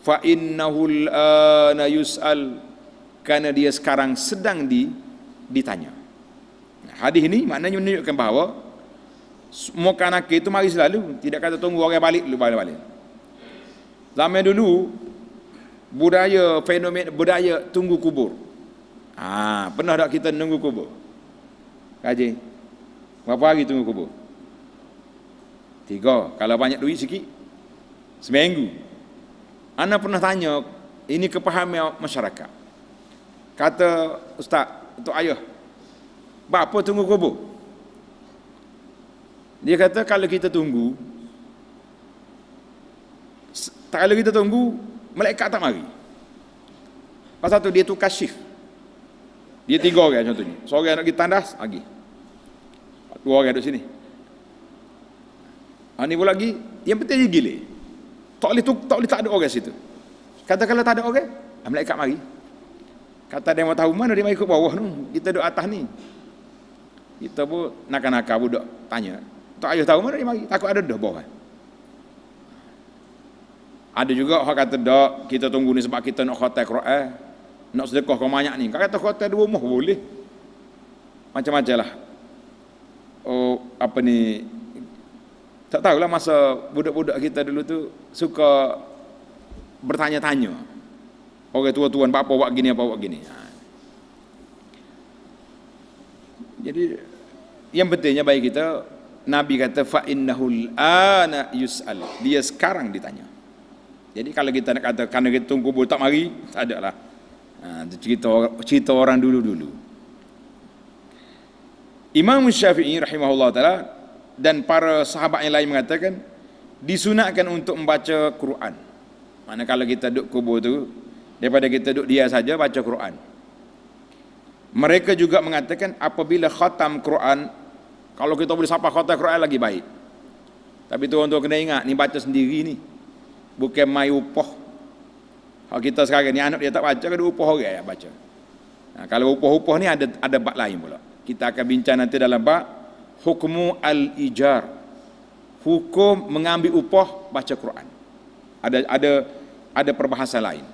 fa innahul yus'al karena dia sekarang sedang di ditanya hadis ini maknanya menunjukkan bahawa semua kanak itu mari selalu tidak kata tunggu orang balik lu balik balik zaman dulu budaya fenomen budaya tunggu kubur ah pernah tak kita nunggu kubur kaji Berapa hari tunggu kubur? Tiga. Kalau banyak duit sikit, seminggu. Anda pernah tanya, ini kepahaman masyarakat. Kata ustaz, untuk ayah, bapa tunggu kubur? Dia kata, kalau kita tunggu, tak kalau kita tunggu, malaikat tak mari. Pasal tu dia tukar shift. Dia tiga orang contohnya. Seorang nak pergi tandas, lagi. Okay dua orang duduk sini. Ha, ni pula lagi, yang penting dia gile. Tak boleh, tak, boleh tak ada orang situ. Kata kalau tak ada orang, ah, malaikat mari. Kata dia mau tahu mana dia mau ikut bawah tu. Kita duduk atas ni. Kita pun nakal-nakal budak tanya. Tak ayuh tahu mana dia mari. Takut ada dah bawah. Ada juga orang kata, dak, kita tunggu ni sebab kita nak khotel Quran. Eh. Nak sedekah kau banyak ni. Kau kata khotel dua rumah boleh. Macam-macam lah oh, apa ni tak tahulah masa budak-budak kita dulu tu suka bertanya-tanya orang okay, tua-tua apa apa buat gini apa buat gini ha. jadi yang pentingnya baik kita Nabi kata fa innahul ana yus'al dia sekarang ditanya jadi kalau kita nak kata kerana kita tunggu kubur tak mari (laughs) tak ada lah ha, cerita, cerita orang dulu-dulu Imam Syafi'i rahimahullah taala dan para sahabat yang lain mengatakan disunatkan untuk membaca Quran. Mana kalau kita duduk kubur tu daripada kita duduk dia saja baca Quran. Mereka juga mengatakan apabila khatam Quran kalau kita boleh sapa khatam Quran lagi baik. Tapi tuan-tuan kena ingat ni baca sendiri ni. Bukan mai upah. Kalau kita sekarang ni anak dia tak baca ke dia upah orang yang baca. Nah, kalau upah-upah ni ada ada bab lain pula kita akan bincang nanti dalam bab hukmu al-ijar hukum mengambil upah baca Quran ada ada ada perbahasan lain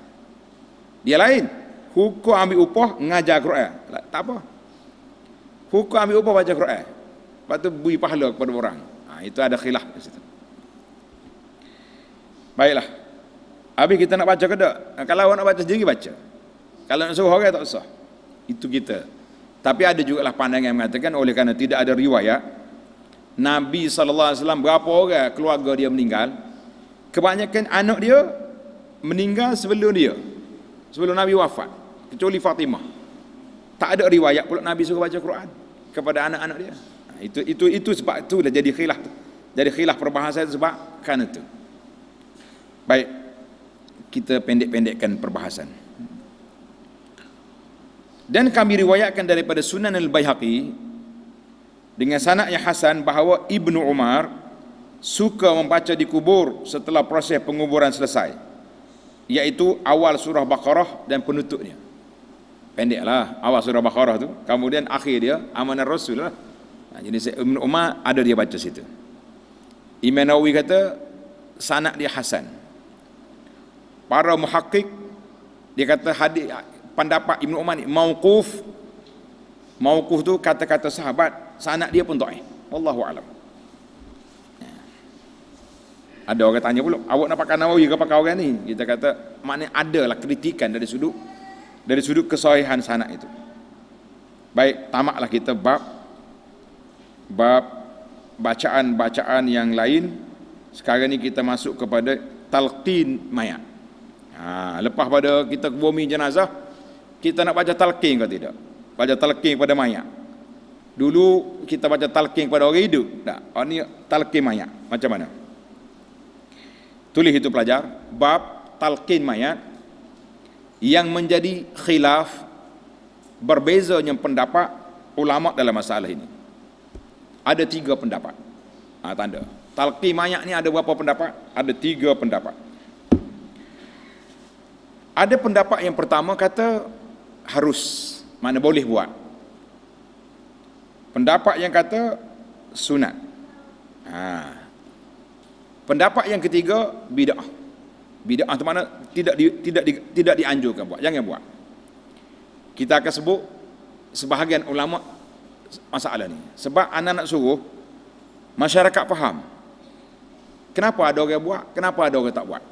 dia lain hukum ambil upah ngajar Quran tak apa hukum ambil upah baca Quran lepas tu beri pahala kepada orang ha, itu ada khilaf di situ baiklah habis kita nak baca ke tak kalau orang nak baca sendiri baca kalau nak suruh orang tak usah itu kita tapi ada juga lah pandangan yang mengatakan oleh kerana tidak ada riwayat Nabi SAW berapa orang keluarga dia meninggal Kebanyakan anak dia meninggal sebelum dia Sebelum Nabi wafat Kecuali Fatimah Tak ada riwayat pula Nabi suruh baca Quran Kepada anak-anak dia ha, Itu itu itu sebab tu dah jadi khilaf Jadi khilaf perbahasan sebab kerana itu Baik Kita pendek-pendekkan perbahasan dan kami riwayatkan daripada Sunan Al-Baihaqi dengan sanaknya Hasan bahawa Ibnu Umar suka membaca di kubur setelah proses penguburan selesai iaitu awal surah Baqarah dan penutupnya pendeklah awal surah Baqarah tu kemudian akhir dia amanah Rasul lah ha, jadi Ibnu Umar ada dia baca situ Imam Nawawi kata sanak dia Hasan para muhakik dia kata hadis pendapat Ibnu Umar ni mauquf mauquf tu kata-kata sahabat sanak dia pun dhaif wallahu alam ya. ada orang tanya pula awak nak pakai Nawawi ke pakai orang ni kita kata maknanya adalah kritikan dari sudut dari sudut kesahihan sanak itu baik tamaklah kita bab bab bacaan-bacaan yang lain sekarang ni kita masuk kepada talqin mayat ha, lepas pada kita ke bumi jenazah kita nak baca talqin ke tidak baca talqin pada mayat dulu kita baca talqin pada orang hidup tak oh, ni talqin mayat macam mana tulis itu pelajar bab talqin mayat yang menjadi khilaf berbeza berbezanya pendapat ulama dalam masalah ini ada tiga pendapat ha, tanda talqin mayat ni ada berapa pendapat ada tiga pendapat ada pendapat yang pertama kata harus mana boleh buat pendapat yang kata sunat ha. pendapat yang ketiga bid'ah bid'ah itu mana tidak di, tidak di, tidak dianjurkan buat jangan buat kita akan sebut sebahagian ulama masalah ni sebab anak nak suruh masyarakat faham kenapa ada orang buat kenapa ada orang tak buat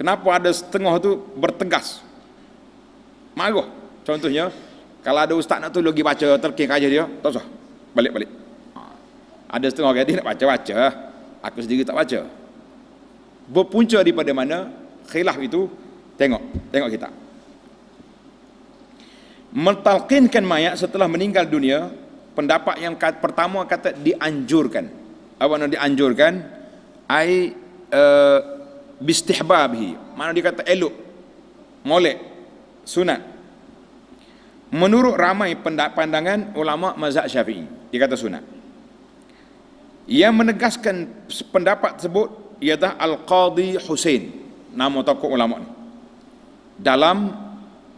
kenapa ada setengah tu bertegas Marah. Contohnya, kalau ada ustaz nak tu pergi baca terking aja dia, tak usah. Balik-balik. Ha. Ada setengah orang nak baca-baca. Aku sendiri tak baca. Berpunca daripada mana khilaf itu, tengok. Tengok kita. Mertalkinkan mayat setelah meninggal dunia, pendapat yang kata, pertama kata dianjurkan. Apa nak dianjurkan? Ai uh, eh, bistihbabhi. Mana dia kata elok. Molek. Sunat menurut ramai pandangan ulama mazhab syafi'i dia kata sunat yang menegaskan pendapat tersebut ialah al qadi Hussein nama tokoh ulama ni dalam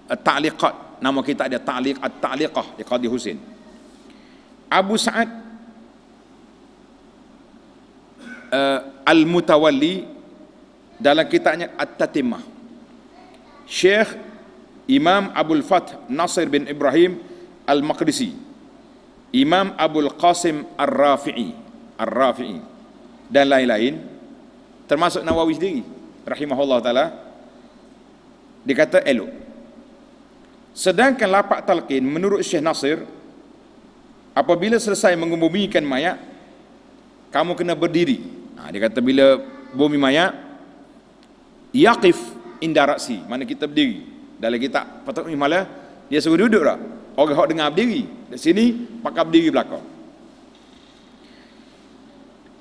eh, ta'liqat nama kita ada ta'liq at-ta'liqah di qadi Hussein Abu Sa'ad uh, Al-Mutawalli dalam kitabnya At-Tatimah Syekh Imam Abu Fath Nasir bin Ibrahim Al-Maqdisi Imam Abdul Qasim al rafii al rafii dan lain-lain termasuk Nawawi sendiri rahimahullah taala dikata elok sedangkan lapak talqin menurut Syekh Nasir apabila selesai mengumumikan mayat kamu kena berdiri ha, dia kata bila bumi mayat yaqif inda ra'si mana kita berdiri dalam kitab Fathul Imal dia suruh duduk dah. Orang hok dengar berdiri. Di sini pakai berdiri belakang.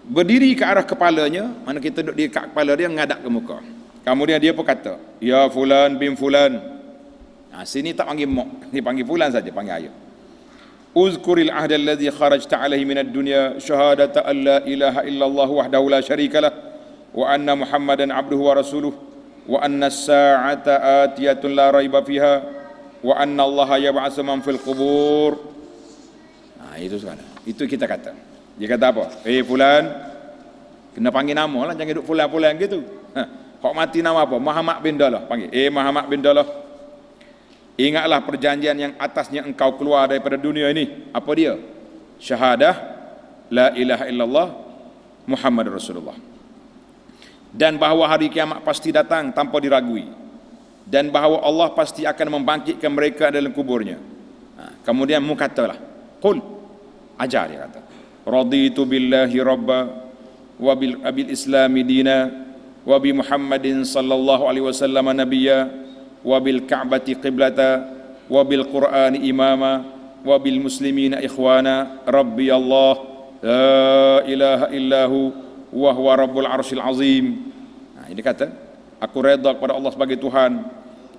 Berdiri ke arah kepalanya, mana kita duduk di kat kepala dia ngadap ke muka. Kemudian dia pun kata, "Ya fulan bin fulan." Nah, ha, sini tak panggil mak, dia panggil fulan saja, panggil ayah. Uzkuril ahd allazi kharajta alaihi minad dunya shahadata alla ilaha illallah wahdahu la syarikalah wa anna muhammadan abduhu wa rasuluhu wa anna as-sa'ata atiyatun la raiba fiha wa anna Allah yab'atsu man fil qubur. Nah itu sekarang. Itu kita kata. Dia kata apa? Eh fulan kena panggil nama lah jangan duduk fulan-fulan gitu. Ha. Kok mati nama apa? Muhammad bin Dalah panggil. Eh Muhammad bin Dalah. Ingatlah perjanjian yang atasnya engkau keluar daripada dunia ini. Apa dia? Syahadah la ilaha illallah Muhammad Rasulullah dan bahawa hari kiamat pasti datang tanpa diragui dan bahawa Allah pasti akan membangkitkan mereka dalam kuburnya ha, kemudian mu katalah kul ajar dia kata raditu billahi rabba wa abil islam dina wabi muhammadin sallallahu alaihi wasallam Nabiya, wabil bil ka'bati qiblata wabil bil qur'ani imama wabil bil muslimina ikhwana rabbi allah la ilaha illahu wa huwa rabbul arsyil azim nah, dia kata aku redha kepada Allah sebagai Tuhan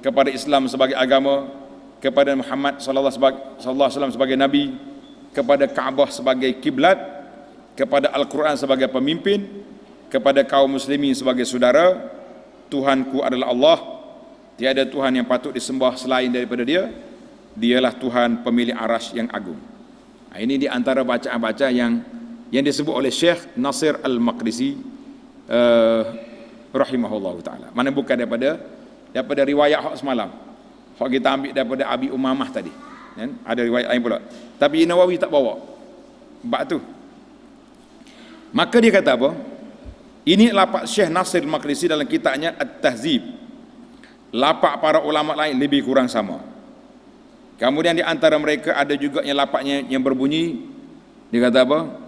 kepada Islam sebagai agama kepada Muhammad sallallahu alaihi wasallam sebagai nabi kepada Kaabah sebagai kiblat kepada Al-Quran sebagai pemimpin kepada kaum muslimin sebagai saudara Tuhanku adalah Allah tiada Tuhan yang patut disembah selain daripada dia dialah Tuhan pemilik aras yang agung nah, ini di antara bacaan-bacaan yang yang disebut oleh Syekh Nasir Al-Maqdisi uh, rahimahullahu taala. Mana bukan daripada daripada riwayat hak semalam. Hak kita ambil daripada Abi Umamah tadi. Kan? Ada riwayat lain pula. Tapi Nawawi tak bawa. Bab tu. Maka dia kata apa? Ini lapak Syekh Nasir Al-Maqdisi dalam kitabnya At-Tahzib. Lapak para ulama lain lebih kurang sama. Kemudian di antara mereka ada juga yang lapaknya yang berbunyi dia kata apa?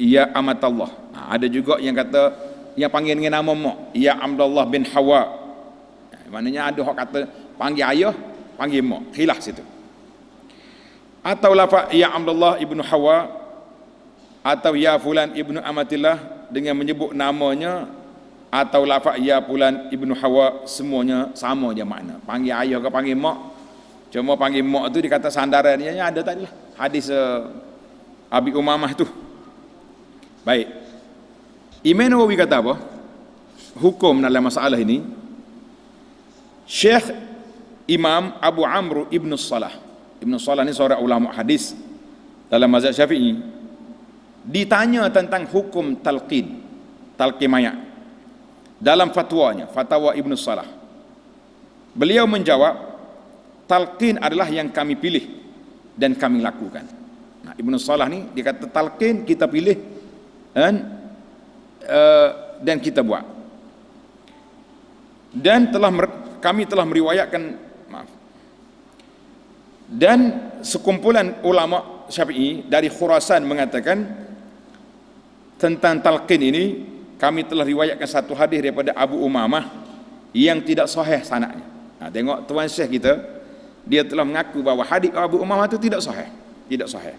Ya Amatallah ha, ada juga yang kata yang panggil dengan nama mak Ya Abdullah bin Hawa ha, maknanya ada orang kata panggil ayah panggil mak khilaf situ atau lafaz Ya Abdullah ibnu Hawa atau Ya Fulan ibnu Amatillah dengan menyebut namanya atau lafaz Ya Fulan ibnu Hawa semuanya sama je makna panggil ayah ke panggil mak cuma panggil mak tu dikata sandarannya ada tadi lah hadis uh, Abi Umamah tu Baik. Imam Nawawi kata apa? Hukum dalam masalah ini Syekh Imam Abu Amr Ibn Salah Ibn Salah ni seorang ulama hadis dalam mazhab syafi'i ditanya tentang hukum talqin talqin mayat dalam fatwanya fatwa Ibn Salah beliau menjawab talqin adalah yang kami pilih dan kami lakukan nah, Ibn Salah ni dia kata talqin kita pilih dan eh, dan kita buat dan telah kami telah meriwayatkan maaf dan sekumpulan ulama Syafi'i dari Khurasan mengatakan tentang talqin ini kami telah riwayatkan satu hadis daripada Abu Umamah yang tidak sahih sanaknya. Nah, tengok tuan syekh kita dia telah mengaku bahawa hadis Abu Umamah itu tidak sahih, tidak sahih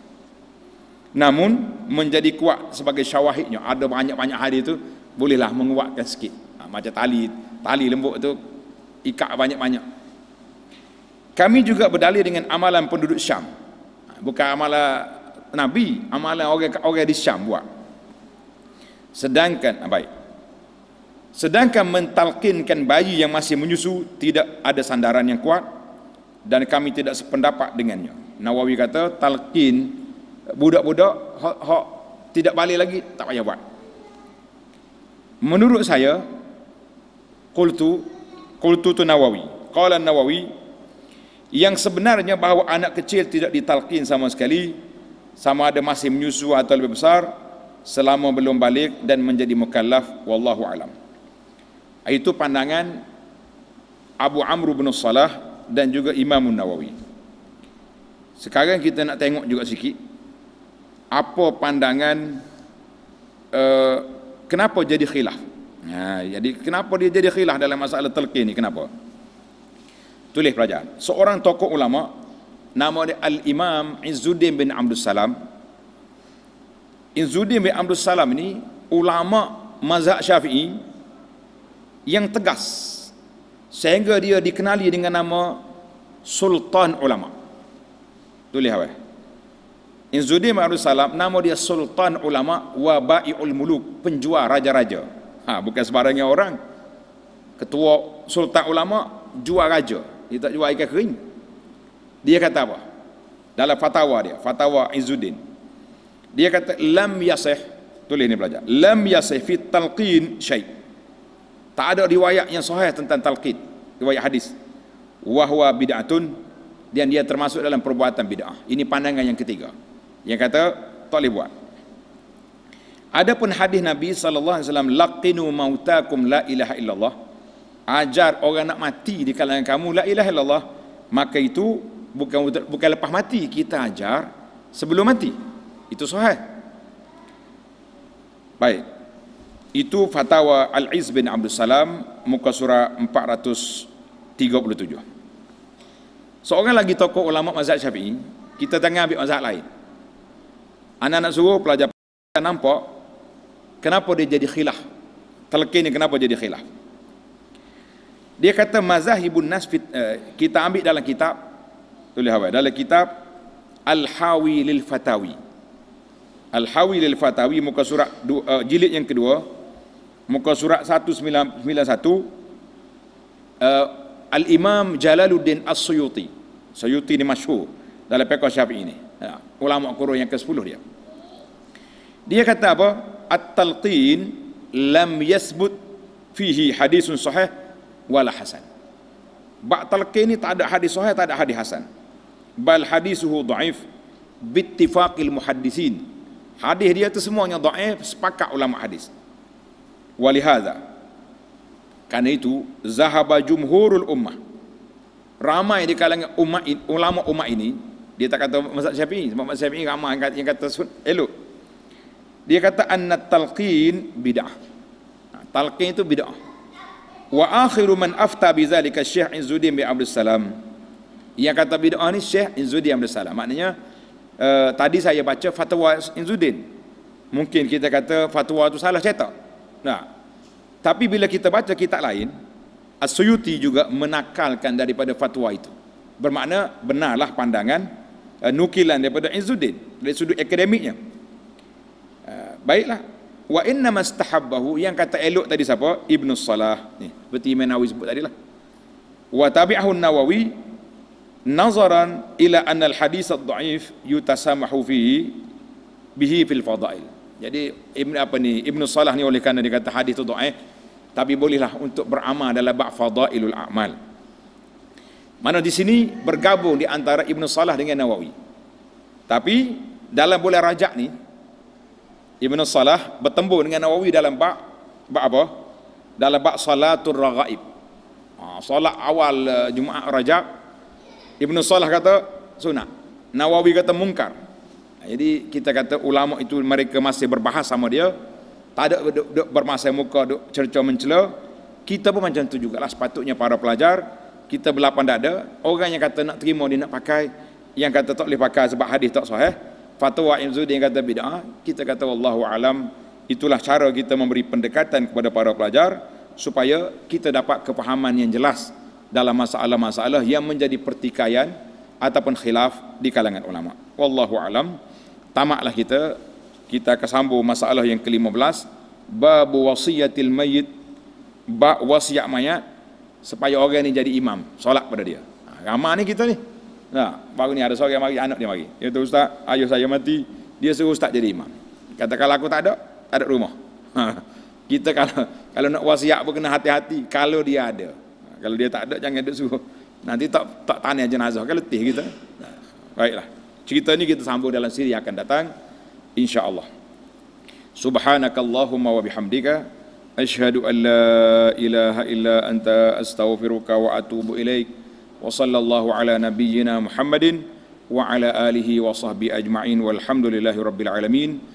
namun menjadi kuat sebagai syawahidnya ada banyak-banyak hari itu bolehlah menguatkan sikit ha, macam tali tali lembut itu ikat banyak-banyak kami juga berdalil dengan amalan penduduk Syam ha, bukan amalan Nabi amalan orang-orang di Syam buat sedangkan ha, baik sedangkan mentalkinkan bayi yang masih menyusu tidak ada sandaran yang kuat dan kami tidak sependapat dengannya Nawawi kata talqin budak-budak hak, hak tidak balik lagi tak payah buat menurut saya qultu qultu tu nawawi qala nawawi yang sebenarnya bahawa anak kecil tidak ditalkin sama sekali sama ada masih menyusu atau lebih besar selama belum balik dan menjadi mukallaf wallahu alam itu pandangan Abu Amr bin Salah dan juga Imam Nawawi sekarang kita nak tengok juga sikit apa pandangan uh, kenapa jadi khilaf ha, jadi kenapa dia jadi khilaf dalam masalah telqin ni kenapa tulis pelajaran seorang tokoh ulama nama dia Al-Imam Izzuddin bin Abdul Salam Izzuddin bin Abdul Salam ni ulama mazhab syafi'i yang tegas sehingga dia dikenali dengan nama Sultan Ulama tulis apa Inzudi Ma'ruf Salam nama dia Sultan Ulama wa Ba'iul Muluk, penjual raja-raja. Ha, bukan sebarangnya orang. Ketua Sultan Ulama jual raja. Dia tak jual ikan kering. Dia kata apa? Dalam fatwa dia, fatwa Inzudin, Dia kata lam yasih tulis ni belajar. Lam yasih fi talqin syai. Tak ada riwayat yang sahih tentang talqin, riwayat hadis. Wahwa bid'atun dan dia termasuk dalam perbuatan bid'ah. Ini pandangan yang ketiga yang kata tak boleh buat adapun hadis nabi sallallahu alaihi wasallam laqinu mautakum la ilaha illallah ajar orang nak mati di kalangan kamu la ilaha illallah maka itu bukan bukan lepas mati kita ajar sebelum mati itu sahih baik itu fatwa Al-Iz bin Abdul Salam muka surah 437. Seorang lagi tokoh ulama mazhab Syafi'i, kita tengah ambil mazhab lain anak nak suruh pelajar tak nampak kenapa dia jadi khilaf ni kenapa jadi khilaf dia kata mazahibun nas fit, uh, kita ambil dalam kitab tulis apa dalam kitab al-hawi lil fatawi al-hawi lil fatawi muka surat du, uh, jilid yang kedua muka surat 191 uh, eh, al-imam jalaluddin as-suyuti suyuti ni masyhur dalam pekau syafi'i ni Ya, ulama qurun yang ke-10 dia dia kata apa at-talqin lam yasbut fihi hadisun sahih wala hasan ba' talqin ni tak ada hadis sahih tak ada hadis hasan bal hadisuhu dhaif bittifaqil muhaddisin hadis dia tu semuanya dhaif sepakat ulama hadis walihaza karena itu zahaba jumhurul ummah ramai di kalangan umat ulama umat ini dia tak kata mazhab Syafi'i sebab mazhab Syafi'i ramai yang kata elok. Dia kata anna talqin bid'ah. Ha, talqin itu bid'ah. Wa akhiru man afta bidzalika Syekh Izzuddin bin Abdul Salam. Yang kata bid'ah ni Syekh Izzuddin bin Abdul Salam. Maknanya uh, tadi saya baca fatwa Izzuddin. Mungkin kita kata fatwa itu salah cetak. Nah. Tapi bila kita baca kitab lain, As-Suyuti juga menakalkan daripada fatwa itu. Bermakna benarlah pandangan Eh, nukilan daripada Izzuddin dari sudut akademiknya. Eh, baiklah. Wa inna mastahabbahu yang kata elok tadi siapa? Ibnu Salah. Ni, seperti Imam sebut tadi lah. Wa tabi'ahu Nawawi nazaran ila anna al hadis ad dhaif yutasamahu fihi bihi fil fadail. Jadi Ibn apa ni? Ibnu Salah ni oleh kerana dia kata hadis tu dhaif tapi bolehlah untuk beramal dalam bab fadailul a'mal. Mana di sini bergabung di antara Ibnu Salah dengan Nawawi. Tapi dalam bulan rajak ni, Ibnu Salah bertemu dengan Nawawi dalam bak, bak apa? Dalam bak salatul raga'ib. Ha, salat awal eh, Jumaat rajak, Ibnu Salah kata sunnah. Nawawi kata mungkar. Ha, jadi kita kata ulama itu mereka masih berbahas sama dia. Tak ada duk, duk bermasa muka, duk cerca mencela. Kita pun macam tu jugalah sepatutnya para pelajar kita berlapan dada orang yang kata nak terima dia nak pakai yang kata tak boleh pakai sebab hadis tak sahih fatwa Ibn Zudin kata bid'ah kita kata wallahu alam itulah cara kita memberi pendekatan kepada para pelajar supaya kita dapat kefahaman yang jelas dalam masalah-masalah yang menjadi pertikaian ataupun khilaf di kalangan ulama wallahu alam tamaklah kita kita akan sambung masalah yang ke-15 bab wasiatil mayit bab wasiat mayat supaya orang ni jadi imam solat pada dia ha, ramai ni kita ni ha, baru ni ada seorang mari anak dia mari dia kata ustaz ayah saya mati dia suruh ustaz jadi imam katakanlah aku tak ada tak ada rumah ha, kita kalau kalau nak wasiat pun kena hati-hati kalau dia ada ha, kalau dia tak ada jangan dia suruh nanti tak tak tanya jenazah kan letih kita ha, baiklah cerita ni kita sambung dalam siri yang akan datang insyaAllah subhanakallahumma wa bihamdika أشهد أن لا إله إلا أنت أستغفرك وأتوب إليك وصلى الله على نبينا محمد وعلى آله وصحبه أجمعين والحمد لله رب العالمين